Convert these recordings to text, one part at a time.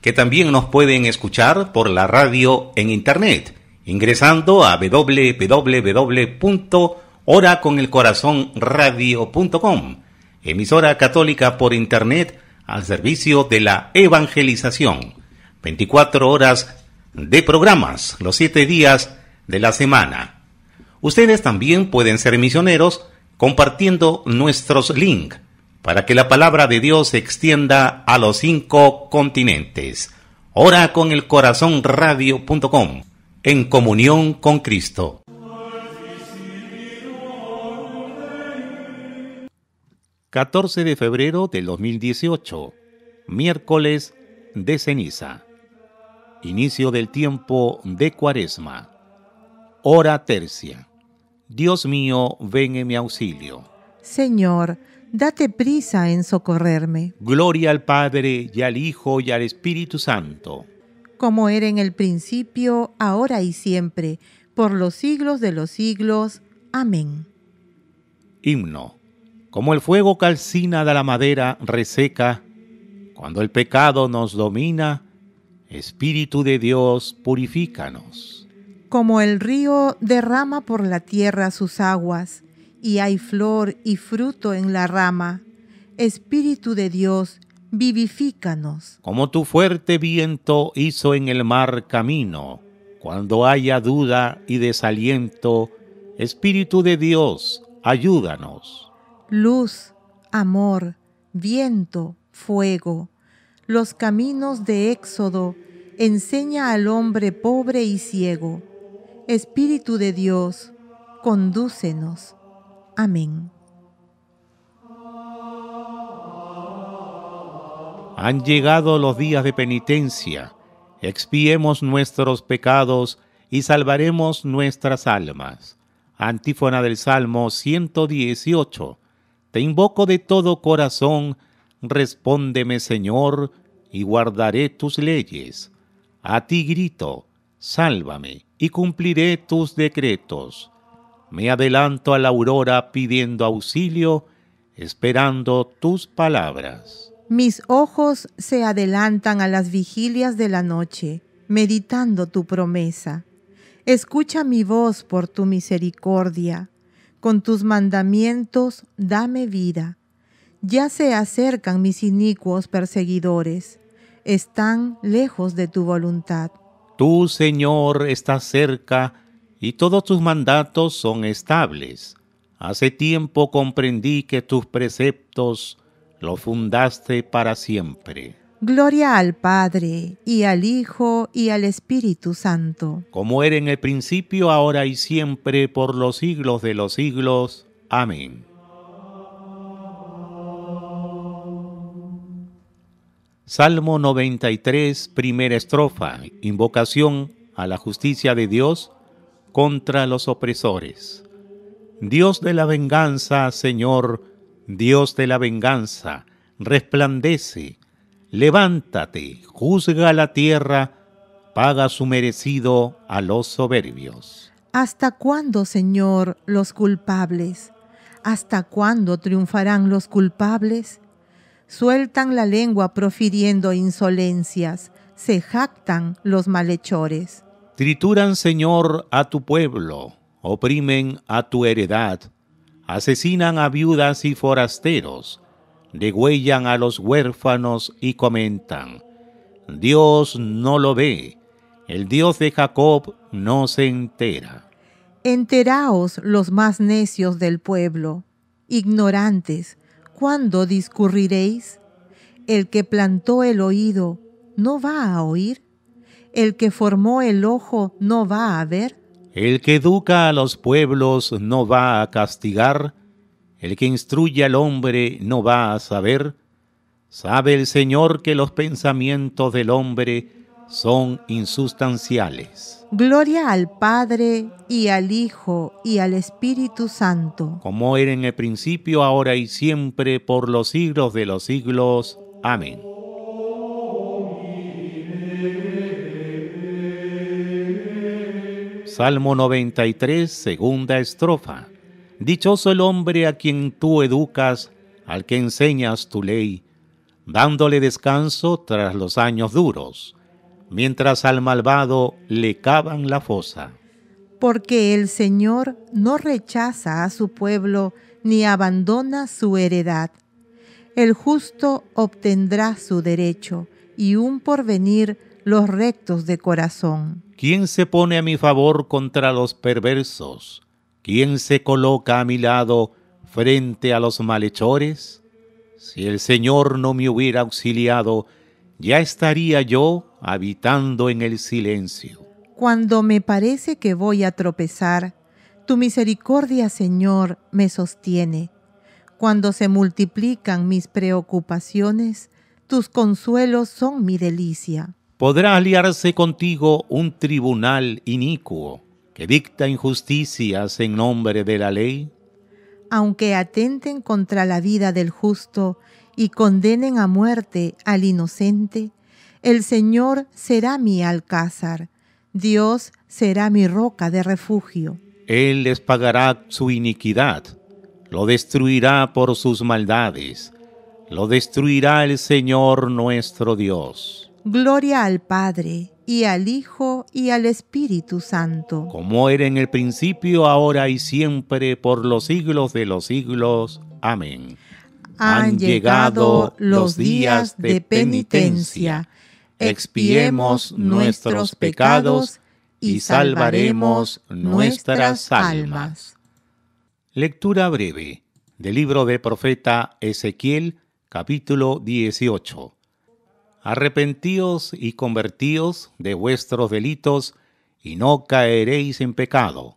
que también nos pueden escuchar por la radio en Internet, ingresando a www.horaconelcorazonradio.com, emisora católica por Internet al servicio de la evangelización. 24 horas de programas, los 7 días de la semana. Ustedes también pueden ser misioneros compartiendo nuestros links para que la palabra de Dios se extienda a los cinco continentes. Ora con el corazón en comunión con Cristo. ...14 de febrero del 2018... ...miércoles de ceniza... ...inicio del tiempo de cuaresma... ...hora tercia... ...Dios mío, ven en mi auxilio... ...Señor date prisa en socorrerme. Gloria al Padre y al Hijo y al Espíritu Santo. Como era en el principio, ahora y siempre, por los siglos de los siglos. Amén. Himno. Como el fuego calcina de la madera reseca, cuando el pecado nos domina, Espíritu de Dios, purifícanos. Como el río derrama por la tierra sus aguas, y hay flor y fruto en la rama. Espíritu de Dios, vivifícanos. Como tu fuerte viento hizo en el mar camino, cuando haya duda y desaliento, Espíritu de Dios, ayúdanos. Luz, amor, viento, fuego, los caminos de Éxodo, enseña al hombre pobre y ciego. Espíritu de Dios, condúcenos. Han llegado los días de penitencia, expiemos nuestros pecados y salvaremos nuestras almas. Antífona del Salmo 118. Te invoco de todo corazón, respóndeme Señor, y guardaré tus leyes. A ti grito, sálvame, y cumpliré tus decretos me adelanto a la aurora pidiendo auxilio, esperando tus palabras. Mis ojos se adelantan a las vigilias de la noche, meditando tu promesa. Escucha mi voz por tu misericordia. Con tus mandamientos dame vida. Ya se acercan mis inicuos perseguidores. Están lejos de tu voluntad. Tú, Señor, estás cerca y todos tus mandatos son estables. Hace tiempo comprendí que tus preceptos los fundaste para siempre. Gloria al Padre, y al Hijo, y al Espíritu Santo. Como era en el principio, ahora y siempre, por los siglos de los siglos. Amén. Salmo 93, primera estrofa. Invocación a la justicia de Dios contra los opresores. Dios de la venganza, Señor, Dios de la venganza, resplandece, levántate, juzga la tierra, paga su merecido a los soberbios. ¿Hasta cuándo, Señor, los culpables? ¿Hasta cuándo triunfarán los culpables? Sueltan la lengua profiriendo insolencias, se jactan los malhechores. Trituran, Señor, a tu pueblo, oprimen a tu heredad, asesinan a viudas y forasteros, degüellan a los huérfanos y comentan, Dios no lo ve, el Dios de Jacob no se entera. Enteraos los más necios del pueblo, ignorantes, ¿cuándo discurriréis? El que plantó el oído, ¿no va a oír? El que formó el ojo no va a ver. El que educa a los pueblos no va a castigar. El que instruye al hombre no va a saber. Sabe el Señor que los pensamientos del hombre son insustanciales. Gloria al Padre y al Hijo y al Espíritu Santo. Como era en el principio, ahora y siempre, por los siglos de los siglos. Amén. Salmo 93, segunda estrofa. Dichoso el hombre a quien tú educas, al que enseñas tu ley, dándole descanso tras los años duros, mientras al malvado le cavan la fosa. Porque el Señor no rechaza a su pueblo ni abandona su heredad. El justo obtendrá su derecho y un porvenir los rectos de corazón. ¿Quién se pone a mi favor contra los perversos? ¿Quién se coloca a mi lado frente a los malhechores? Si el Señor no me hubiera auxiliado, ya estaría yo habitando en el silencio. Cuando me parece que voy a tropezar, tu misericordia, Señor, me sostiene. Cuando se multiplican mis preocupaciones, tus consuelos son mi delicia podrá aliarse contigo un tribunal inicuo que dicta injusticias en nombre de la ley? Aunque atenten contra la vida del justo y condenen a muerte al inocente, el Señor será mi alcázar, Dios será mi roca de refugio. Él les pagará su iniquidad, lo destruirá por sus maldades, lo destruirá el Señor nuestro Dios. Gloria al Padre, y al Hijo, y al Espíritu Santo. Como era en el principio, ahora y siempre, por los siglos de los siglos. Amén. Han llegado los días de penitencia. Expiemos nuestros pecados y salvaremos nuestras almas. Lectura breve del libro de profeta Ezequiel, capítulo 18 arrepentíos y convertíos de vuestros delitos, y no caeréis en pecado.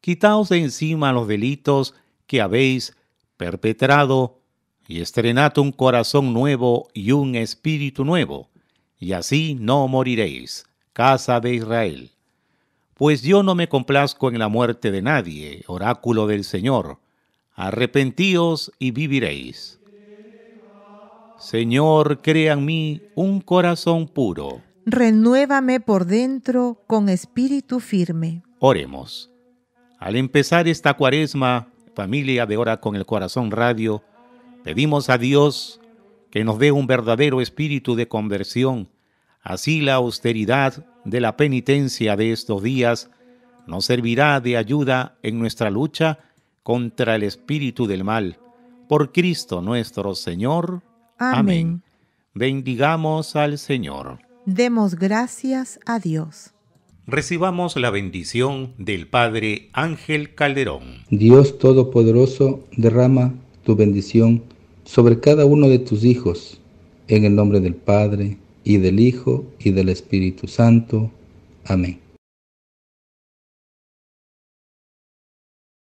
Quitaos de encima los delitos que habéis perpetrado, y estrenad un corazón nuevo y un espíritu nuevo, y así no moriréis, casa de Israel. Pues yo no me complazco en la muerte de nadie, oráculo del Señor. Arrepentíos y viviréis. Señor, crea en mí un corazón puro. Renuévame por dentro con espíritu firme. Oremos. Al empezar esta cuaresma, familia de Hora con el Corazón Radio, pedimos a Dios que nos dé un verdadero espíritu de conversión. Así la austeridad de la penitencia de estos días nos servirá de ayuda en nuestra lucha contra el espíritu del mal. Por Cristo nuestro Señor. Amén. Bendigamos al Señor. Demos gracias a Dios. Recibamos la bendición del Padre Ángel Calderón. Dios Todopoderoso, derrama tu bendición sobre cada uno de tus hijos, en el nombre del Padre, y del Hijo, y del Espíritu Santo. Amén.